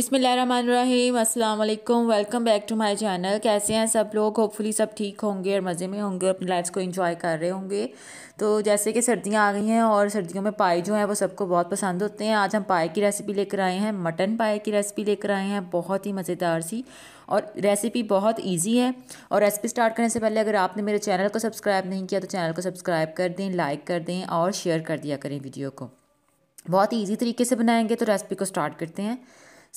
बिसमीम अल्लाम welcome back to my channel कैसे हैं सब लोग होपफुली सब ठीक होंगे और मज़े में होंगे और अपनी लाइफ को एंजॉय कर रहे होंगे तो जैसे कि सर्दियां आ गई हैं और सर्दियों में पाए जो हैं वो सबको बहुत पसंद होते हैं आज हम पाए की रेसिपी लेकर आए हैं मटन पाए की रेसिपी लेकर आए हैं बहुत ही मज़ेदार सी और रेसिपी बहुत ईजी है और रेसिपी स्टार्ट करने से पहले अगर आपने मेरे चैनल को सब्सक्राइब नहीं किया तो चैनल को सब्सक्राइब कर दें लाइक कर दें और शेयर कर दिया करें वीडियो को बहुत ईजी तरीके से बनाएंगे तो रेसिपी को स्टार्ट करते हैं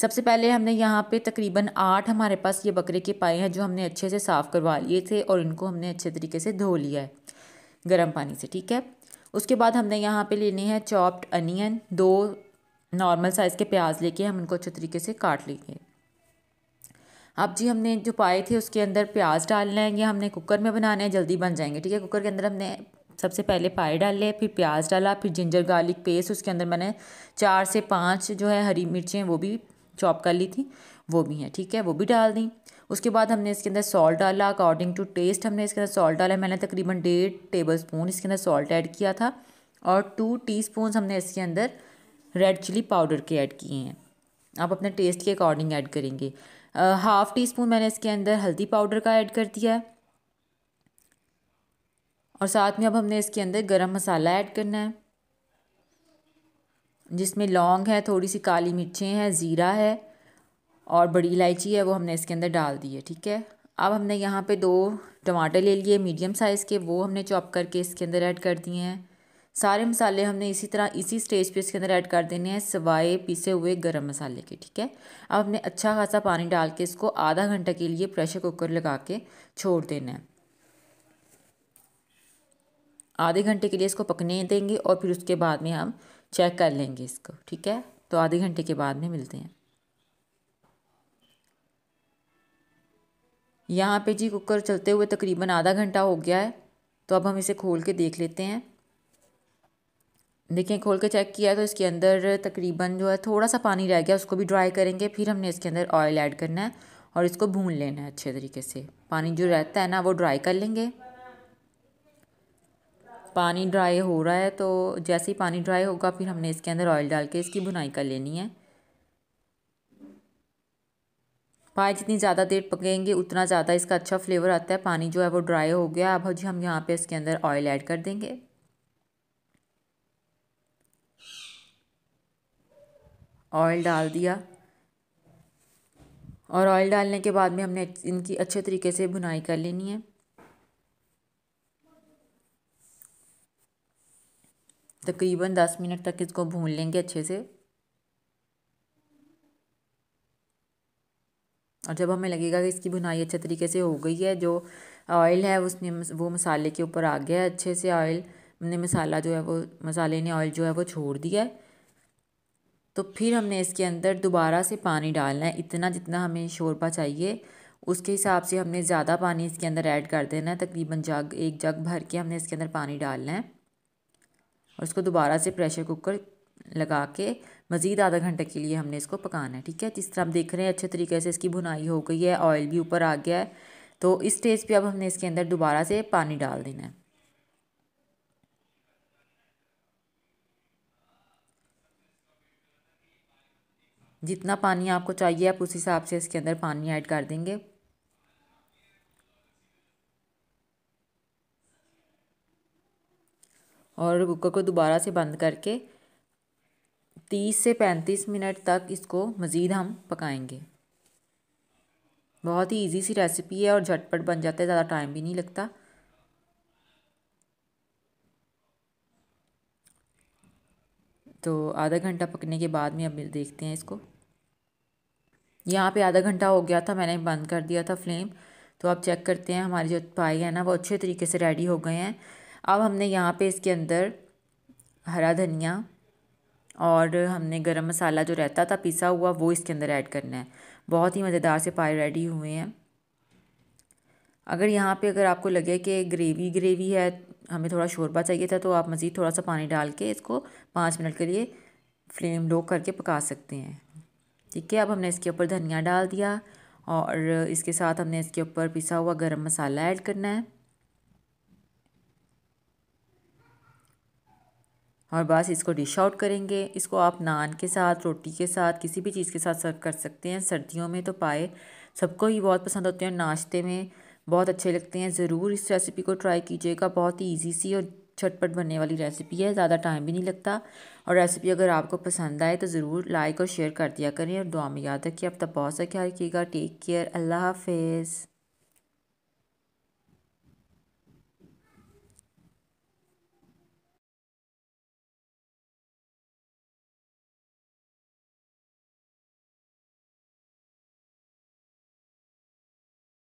सबसे पहले हमने यहाँ पे तकरीबन आठ हमारे पास ये बकरे के पाए हैं जो हमने अच्छे से साफ़ करवा लिए थे और इनको हमने अच्छे तरीके से धो लिया है गर्म पानी से ठीक है उसके बाद हमने यहाँ पे लेने हैं चॉप्ड अनियन दो नॉर्मल साइज़ के प्याज लेके हम उनको अच्छे तरीके से काट लेंगे अब जी हमने जो पाए थे उसके अंदर प्याज डालना है ये हमने कुकर में बनाने हैं जल्दी बन जाएंगे ठीक है कुकर के अंदर हमने सबसे पहले पाए डाले फिर प्याज डाला फिर जिंजर गार्लिक पेस्ट उसके अंदर मैंने चार से पाँच जो है हरी मिर्चें वो भी चॉप कर ली थी वो भी हैं ठीक है वो भी डाल दी उसके बाद हमने इसके अंदर सॉल्ट डाला अकॉर्डिंग टू टेस्ट हमने इसके अंदर सॉल्ट डाला मैंने तकरीबन डेढ़ टेबल स्पून इसके अंदर सॉल्ट ऐड किया था और टू टी हमने इसके अंदर रेड चिली पाउडर के ऐड किए हैं आप अपने टेस्ट के अकॉर्डिंग ऐड करेंगे हाफ़ टी स्पून मैंने इसके अंदर हल्दी पाउडर का ऐड कर दिया है और साथ में अब हमने इसके अंदर गरम मसाला ऐड करना है जिसमें लौंग है थोड़ी सी काली मिर्चें हैं ज़ीरा है और बड़ी इलायची है वो हमने इसके अंदर डाल दी है ठीक है अब हमने यहाँ पे दो टमाटर ले लिए मीडियम साइज़ के वो हमने चॉप करके इसके अंदर ऐड कर दिए हैं सारे मसाले हमने इसी तरह इसी स्टेज पे इसके अंदर ऐड कर देने हैं सवाए पीसे हुए गरम मसाले के ठीक है अब हमने अच्छा खासा पानी डाल के इसको आधा घंटा के लिए प्रेशर कुकर लगा के छोड़ देना है आधे घंटे के लिए इसको पकने देंगे और फिर उसके बाद में हम चेक कर लेंगे इसको ठीक है तो आधे घंटे के बाद में मिलते हैं यहाँ पे जी कुकर चलते हुए तकरीबन आधा घंटा हो गया है तो अब हम इसे खोल के देख लेते हैं देखें खोल के चेक किया तो इसके अंदर तकरीबन जो है थोड़ा सा पानी रह गया उसको भी ड्राई करेंगे फिर हमने इसके अंदर ऑयल ऐड करना है और इसको भून लेना है अच्छे तरीके से पानी जो रहता है ना वो ड्राई कर लेंगे पानी ड्राई हो रहा है तो जैसे ही पानी ड्राई होगा फिर हमने इसके अंदर ऑयल डाल के इसकी भुनाई कर लेनी है पाए जितनी ज़्यादा देर पकेंगे उतना ज़्यादा इसका अच्छा फ्लेवर आता है पानी जो है वो ड्राई हो गया अब जी हम यहाँ पे इसके अंदर ऑयल ऐड कर देंगे ऑयल डाल दिया और ऑयल डालने के बाद में हमने इनकी अच्छे तरीके से भुनाई कर लेनी है तकरीबन दस मिनट तक इसको भून लेंगे अच्छे से और जब हमें लगेगा कि इसकी भुनाई अच्छे तरीके से हो गई है जो ऑयल है उसने वो मसाले के ऊपर आ गया है अच्छे से ऑयल ने मसाला जो है वो मसाले ने ऑयल जो है वो छोड़ दिया है तो फिर हमने इसके अंदर दोबारा से पानी डालना है इतना जितना हमें शोरबा चाहिए उसके हिसाब से हमने ज़्यादा पानी इसके अंदर ऐड कर देना है तकरीबन जग एक जग भर के हमने इसके अंदर पानी डालना है और इसको दोबारा से प्रेशर कुकर लगा के मज़ीद आधा घंटे के लिए हमने इसको पकाना है ठीक है जिस तरह आप देख रहे हैं अच्छे तरीके से इसकी भुनाई हो गई है ऑयल भी ऊपर आ गया है तो इस स्टेज पे अब हमने इसके अंदर दोबारा से पानी डाल देना है जितना पानी आपको चाहिए आप उस हिसाब से इसके अंदर पानी ऐड कर देंगे और कुकर को दोबारा से बंद करके तीस से पैंतीस मिनट तक इसको मज़ीद हम पकाएंगे बहुत ही इजी सी रेसिपी है और झटपट बन जाता है ज़्यादा टाइम भी नहीं लगता तो आधा घंटा पकने के बाद में अब देखते हैं इसको यहाँ पे आधा घंटा हो गया था मैंने बंद कर दिया था फ्लेम तो आप चेक करते हैं हमारे जो पाई है ना वो अच्छे तरीके से रेडी हो गए हैं अब हमने यहाँ पे इसके अंदर हरा धनिया और हमने गरम मसाला जो रहता था पिसा हुआ वो इसके अंदर ऐड करना है बहुत ही मज़ेदार से पाए रेडी हुए हैं अगर यहाँ पे अगर आपको लगे कि ग्रेवी ग्रेवी है हमें थोड़ा शोरबा चाहिए था तो आप मज़ीद थोड़ा सा पानी डाल के इसको पाँच मिनट के लिए फ्लेम लो करके पका सकते हैं ठीक है अब हमने इसके ऊपर धनिया डाल दिया और इसके साथ हमने इसके ऊपर पिसा हुआ गरम मसाला ऐड करना है और बस इसको डिश आउट करेंगे इसको आप नान के साथ रोटी के साथ किसी भी चीज़ के साथ सर्व कर सकते हैं सर्दियों में तो पाए सबको ही बहुत पसंद होते हैं नाश्ते में बहुत अच्छे लगते हैं ज़रूर इस रेसिपी को ट्राई कीजिएगा बहुत ही ईजी सी और झटपट बनने वाली रेसिपी है ज़्यादा टाइम भी नहीं लगता और रेसिपी अगर आपको पसंद आए तो ज़रूर लाइक और शेयर कर दिया करें और दुआ में याद रखिए अब तक बहुत सा ख्याल रखिएगा टेक केयर अल्लाह हाफिज़